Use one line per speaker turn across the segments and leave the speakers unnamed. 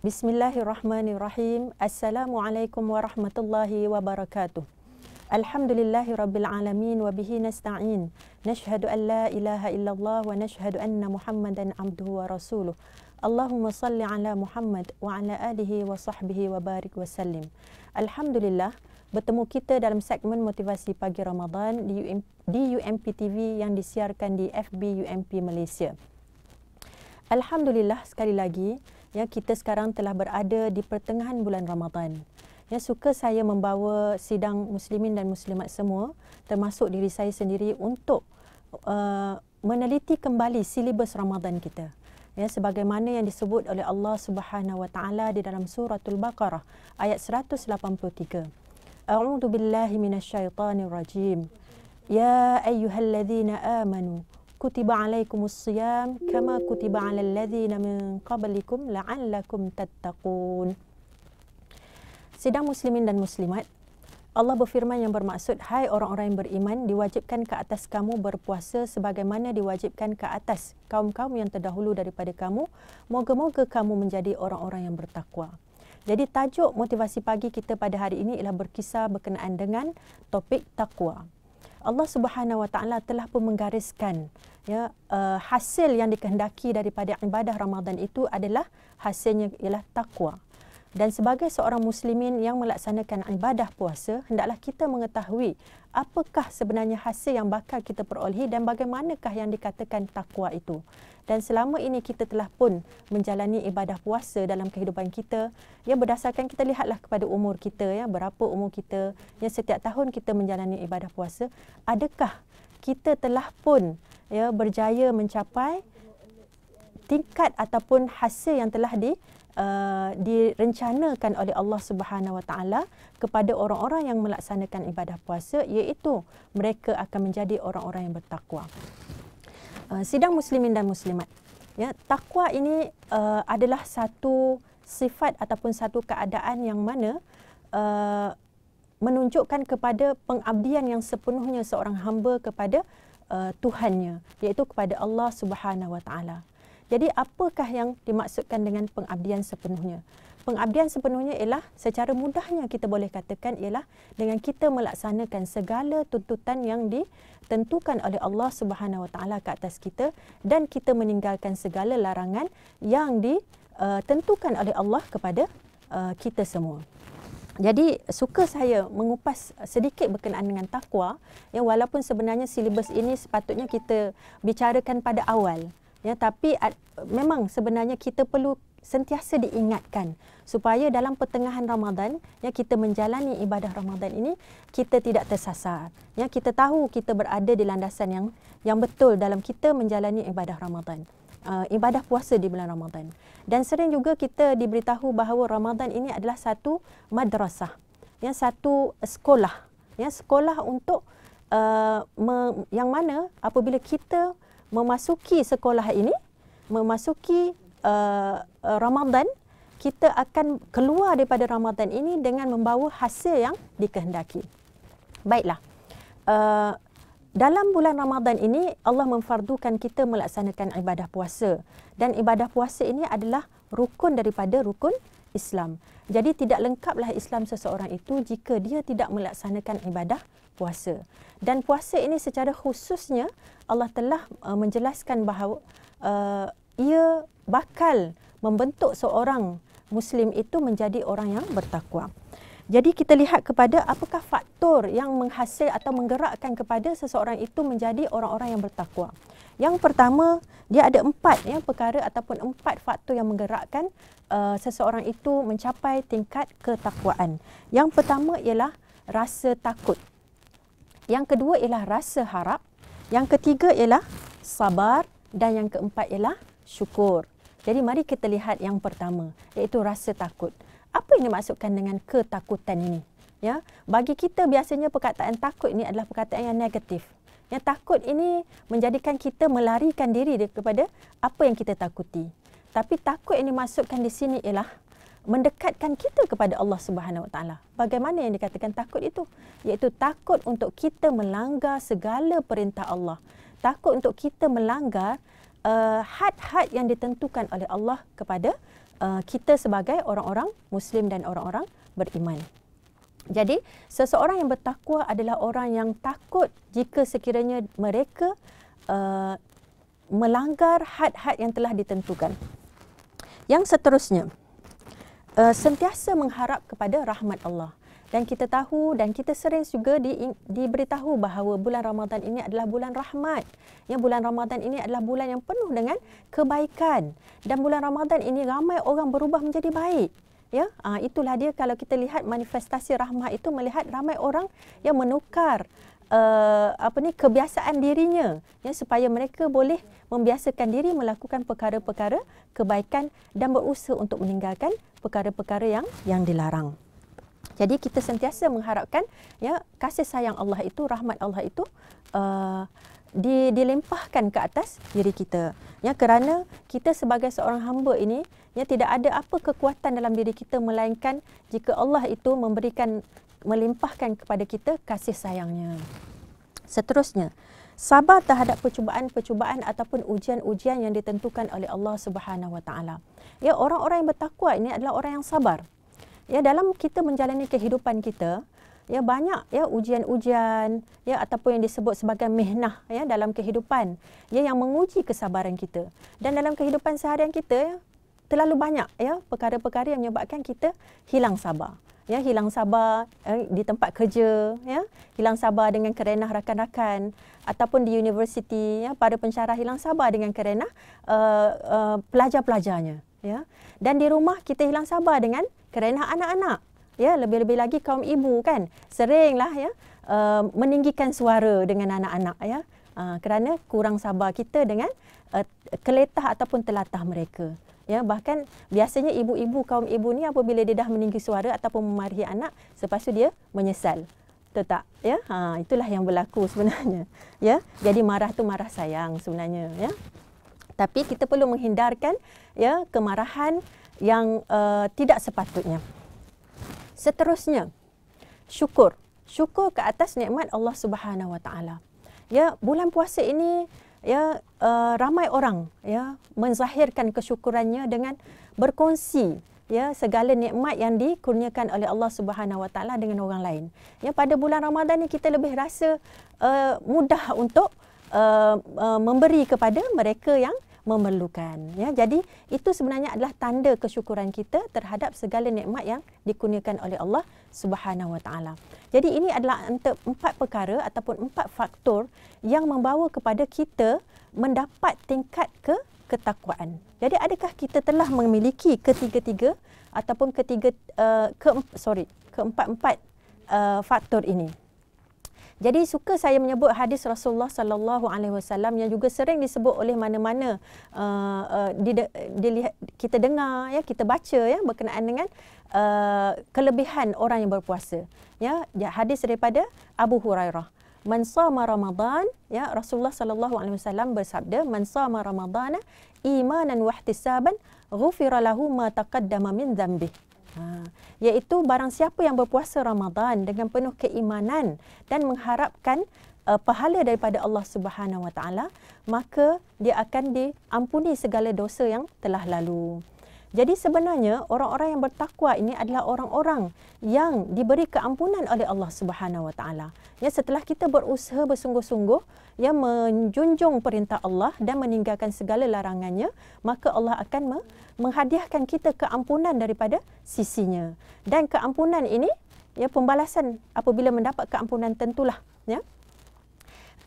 Bismillahirrahmanirrahim. Assalamualaikum warahmatullahi wabarakatuh. Alhamdulillahi Rabbil Alamin wa bihi nasta'in. Nashhadu an la ilaha illallah wa nashhadu anna muhammadan abduhu wa rasuluh. Allahumma salli ala Muhammad wa ala alihi wa sahbihi wa barik wa sallim. Alhamdulillah, bertemu kita dalam segmen motivasi pagi Ramadan di, UM, di UMP TV yang disiarkan di FB UMP Malaysia. Alhamdulillah, sekali lagi, ya kita sekarang telah berada di pertengahan bulan Ramadhan. Ya suka saya membawa sidang muslimin dan muslimat semua termasuk diri saya sendiri untuk uh, meneliti kembali silibus Ramadhan kita. Ya sebagaimana yang disebut oleh Allah Subhanahu wa taala di dalam surah al Baqarah ayat 183. A'udzu billahi minasyaitonir rajim. Ya ayyuhalladzina amanu كتب عليكم الصيام كما كتب على الذين من قبلكم لعلكم تتقون Sidang muslimin dan muslimat, Allah berfirman yang bermaksud, Hai orang-orang yang beriman, diwajibkan ke atas kamu berpuasa sebagaimana diwajibkan ke atas kaum-kaum yang terdahulu daripada kamu. Moga-moga kamu menjadi orang-orang yang bertakwa. Jadi tajuk motivasi pagi kita pada hari ini ialah berkisar berkenaan dengan topik takwa. Allah Subhanahu Wa Taala telah pun menggariskan ya uh, hasil yang dikehendaki daripada ibadah Ramadan itu adalah hasilnya ialah takwa dan sebagai seorang muslimin yang melaksanakan ibadah puasa hendaklah kita mengetahui apakah sebenarnya hasil yang bakal kita perolehi dan bagaimanakah yang dikatakan takwa itu dan selama ini kita telah pun menjalani ibadah puasa dalam kehidupan kita ya berdasarkan kita lihatlah kepada umur kita ya berapa umur kita yang setiap tahun kita menjalani ibadah puasa adakah kita telah pun ya berjaya mencapai tingkat ataupun hasil yang telah di Uh, direncanakan oleh Allah Subhanahu Wa Taala kepada orang-orang yang melaksanakan ibadah puasa iaitu mereka akan menjadi orang-orang yang bertakwa. Uh, sidang muslimin dan muslimat. Ya, takwa ini uh, adalah satu sifat ataupun satu keadaan yang mana uh, menunjukkan kepada pengabdian yang sepenuhnya seorang hamba kepada uh, Tuhannya iaitu kepada Allah Subhanahu Wa Taala. Jadi apakah yang dimaksudkan dengan pengabdian sepenuhnya? Pengabdian sepenuhnya ialah secara mudahnya kita boleh katakan ialah dengan kita melaksanakan segala tuntutan yang ditentukan oleh Allah Subhanahu Wa Taala ke atas kita dan kita meninggalkan segala larangan yang ditentukan eh, oleh Allah kepada eh, kita semua. Jadi suka saya mengupas sedikit berkenaan dengan takwa yang walaupun sebenarnya silibus ini sepatutnya kita bicarakan pada awal Ya, tapi uh, memang sebenarnya kita perlu sentiasa diingatkan supaya dalam pertengahan Ramadan yang kita menjalani ibadah Ramadan ini kita tidak tersasar. Ya, kita tahu kita berada di landasan yang yang betul dalam kita menjalani ibadah Ramadan. Uh, ibadah puasa di bulan Ramadan. Dan sering juga kita diberitahu bahawa Ramadan ini adalah satu madrasah. Yang satu sekolah. yang sekolah untuk uh, me- yang mana apabila kita memasuki sekolah ini, memasuki uh, uh, Ramadan, kita akan keluar daripada Ramadan ini dengan membawa hasil yang dikehendaki. Baiklah. Uh, dalam bulan Ramadan ini Allah memfardukan kita melaksanakan ibadah puasa dan ibadah puasa ini adalah rukun daripada rukun Islam. Jadi tidak lengkaplah Islam seseorang itu jika dia tidak melaksanakan ibadah puasa. Dan puasa ini secara khususnya Allah telah uh, menjelaskan bahawa uh, ia bakal membentuk seorang muslim itu menjadi orang yang bertakwa. Jadi kita lihat kepada apakah faktor yang menghasil atau menggerakkan kepada seseorang itu menjadi orang-orang yang bertakwa. Yang pertama, dia ada empat ya, perkara ataupun empat faktor yang menggerakkan uh, seseorang itu mencapai tingkat ketakwaan. Yang pertama ialah rasa takut. Yang kedua ialah rasa harap. Yang ketiga ialah sabar. Dan yang keempat ialah syukur. Jadi mari kita lihat yang pertama iaitu rasa takut. Apa yang dimaksudkan dengan ketakutan ini? Ya, bagi kita biasanya perkataan takut ini adalah perkataan yang negatif. Yang takut ini menjadikan kita melarikan diri kepada apa yang kita takuti. Tapi takut yang dimaksudkan di sini ialah mendekatkan kita kepada Allah Subhanahu Wa Taala. Bagaimana yang dikatakan takut itu? Yaitu takut untuk kita melanggar segala perintah Allah. Takut untuk kita melanggar uh, had-had yang ditentukan oleh Allah kepada uh, kita sebagai orang-orang Muslim dan orang-orang beriman. Jadi, seseorang yang bertakwa adalah orang yang takut jika sekiranya mereka uh, melanggar had-had yang telah ditentukan. Yang seterusnya, uh, sentiasa mengharap kepada rahmat Allah. Dan kita tahu dan kita sering juga di, diberitahu bahawa bulan Ramadhan ini adalah bulan rahmat. Yang bulan Ramadhan ini adalah bulan yang penuh dengan kebaikan. Dan bulan Ramadhan ini ramai orang berubah menjadi baik. Ya, ah, itulah dia kalau kita lihat manifestasi rahmat itu melihat ramai orang yang menukar uh, apa ni kebiasaan dirinya ya supaya mereka boleh membiasakan diri melakukan perkara-perkara kebaikan dan berusaha untuk meninggalkan perkara-perkara yang yang dilarang. Jadi kita sentiasa mengharapkan ya kasih sayang Allah itu rahmat Allah itu uh, di, dilempahkan ke atas diri kita. Ya kerana kita sebagai seorang hamba ini ya tidak ada apa kekuatan dalam diri kita melainkan jika Allah itu memberikan melimpahkan kepada kita kasih sayangnya. Seterusnya, sabar terhadap percubaan-percubaan ataupun ujian-ujian yang ditentukan oleh Allah Subhanahu Wa Taala. Ya, orang-orang yang bertakwa ini adalah orang yang sabar. Ya, dalam kita menjalani kehidupan kita, ya banyak ya ujian-ujian ya ataupun yang disebut sebagai mihnah ya dalam kehidupan ya yang menguji kesabaran kita. Dan dalam kehidupan seharian kita ya, terlalu banyak ya perkara-perkara yang menyebabkan kita hilang sabar ya hilang sabar eh, di tempat kerja ya hilang sabar dengan kerana rakan-rakan ataupun di universiti ya para pensyarah hilang sabar dengan kerana uh, uh, eh, eh, pelajar-pelajarnya ya dan di rumah kita hilang sabar dengan kerana anak-anak ya lebih-lebih lagi kaum ibu kan seringlah ya uh, meninggikan suara dengan anak-anak ya uh, kerana kurang sabar kita dengan uh, keletah ataupun telatah mereka ya bahkan biasanya ibu-ibu kaum ibu ni apabila dia dah meninggi suara ataupun memarahi anak selepas tu dia menyesal tetap ya ha itulah yang berlaku sebenarnya ya jadi marah tu marah sayang sebenarnya ya tapi kita perlu menghindarkan ya kemarahan yang uh, tidak sepatutnya seterusnya syukur syukur ke atas nikmat Allah Subhanahu Wa Taala ya bulan puasa ini ya uh, ramai orang ya menzahirkan kesyukurannya dengan berkongsi ya segala nikmat yang dikurniakan oleh Allah Subhanahu Wa Taala dengan orang lain. Ya pada bulan Ramadan ni kita lebih rasa uh, mudah untuk uh, uh, memberi kepada mereka yang memerlukan ya jadi itu sebenarnya adalah tanda kesyukuran kita terhadap segala nikmat yang dikurniakan oleh Allah Subhanahu Wa Taala jadi ini adalah untuk empat perkara ataupun empat faktor yang membawa kepada kita mendapat tingkat ke ketakwaan. Jadi adakah kita telah memiliki ketiga-tiga ataupun ketiga uh, eh, ke sorry, keempat-empat uh, faktor ini? Jadi suka saya menyebut hadis Rasulullah sallallahu alaihi wasallam yang juga sering disebut oleh mana-mana uh, uh, dilihat, kita dengar ya kita baca ya berkenaan dengan uh, kelebihan orang yang berpuasa ya, ya hadis daripada Abu Hurairah man sama Ramadan ya Rasulullah sallallahu alaihi wasallam bersabda man sama Ramadan imanan wahtisaban ghufira lahu ma taqaddama min dhanbihi Ha, iaitu barang siapa yang berpuasa Ramadan dengan penuh keimanan dan mengharapkan uh, pahala daripada Allah Subhanahu Wa Taala, maka dia akan diampuni segala dosa yang telah lalu. Jadi sebenarnya orang-orang yang bertakwa ini adalah orang-orang yang diberi keampunan oleh Allah Subhanahu Wa Taala. Ya setelah kita berusaha bersungguh-sungguh yang menjunjung perintah Allah dan meninggalkan segala larangannya, maka Allah akan menghadiahkan kita keampunan daripada sisinya. Dan keampunan ini ya pembalasan apabila mendapat keampunan tentulah ya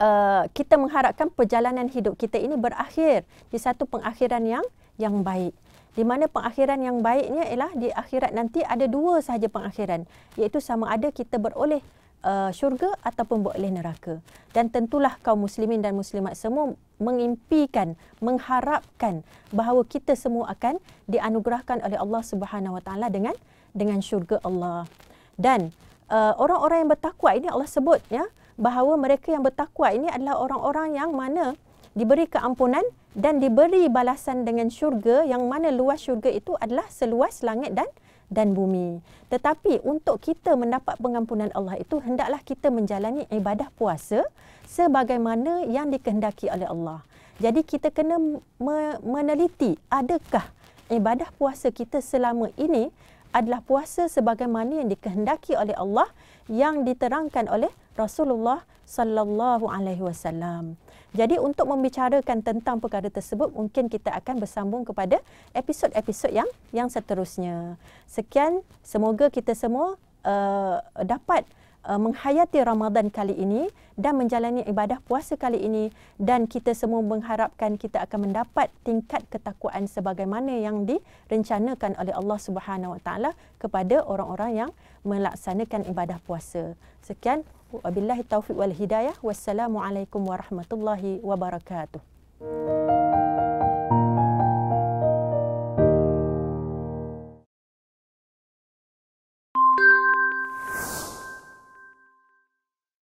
Uh, kita mengharapkan perjalanan hidup kita ini berakhir di satu pengakhiran yang yang baik di mana pengakhiran yang baiknya ialah di akhirat nanti ada dua sahaja pengakhiran iaitu sama ada kita beroleh uh, syurga ataupun beroleh neraka dan tentulah kaum muslimin dan muslimat semua mengimpikan mengharapkan bahawa kita semua akan dianugerahkan oleh Allah Subhanahu dengan dengan syurga Allah dan uh, orang-orang yang bertakwa ini Allah sebut ya bahawa mereka yang bertakwa ini adalah orang-orang yang mana diberi keampunan dan diberi balasan dengan syurga yang mana luas syurga itu adalah seluas langit dan dan bumi. Tetapi untuk kita mendapat pengampunan Allah itu hendaklah kita menjalani ibadah puasa sebagaimana yang dikehendaki oleh Allah. Jadi kita kena meneliti adakah ibadah puasa kita selama ini adalah puasa sebagaimana yang dikehendaki oleh Allah yang diterangkan oleh Rasulullah sallallahu alaihi wasallam. Jadi untuk membicarakan tentang perkara tersebut mungkin kita akan bersambung kepada episod-episod yang yang seterusnya. Sekian, semoga kita semua uh, dapat uh, menghayati Ramadan kali ini dan menjalani ibadah puasa kali ini dan kita semua mengharapkan kita akan mendapat tingkat ketakwaan sebagaimana yang direncanakan oleh Allah Subhanahu Wa Taala kepada orang-orang yang melaksanakan ibadah puasa. Sekian wabillahi taufiq wal hidayah. Wassalamualaikum warahmatullahi wabarakatuh. Thank